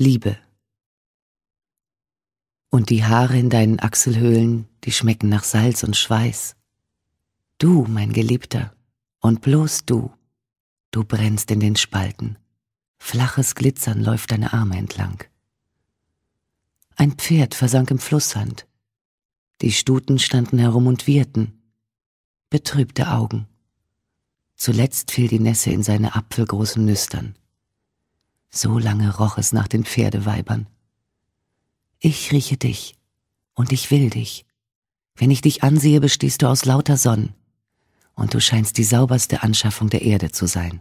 Liebe. Und die Haare in deinen Achselhöhlen, die schmecken nach Salz und Schweiß. Du, mein Geliebter, und bloß du, du brennst in den Spalten. Flaches Glitzern läuft deine Arme entlang. Ein Pferd versank im Flusssand. Die Stuten standen herum und wieherten. Betrübte Augen. Zuletzt fiel die Nässe in seine apfelgroßen Nüstern. So lange roch es nach den Pferdeweibern. Ich rieche dich und ich will dich. Wenn ich dich ansehe, bestehst du aus lauter Sonnen und du scheinst die sauberste Anschaffung der Erde zu sein.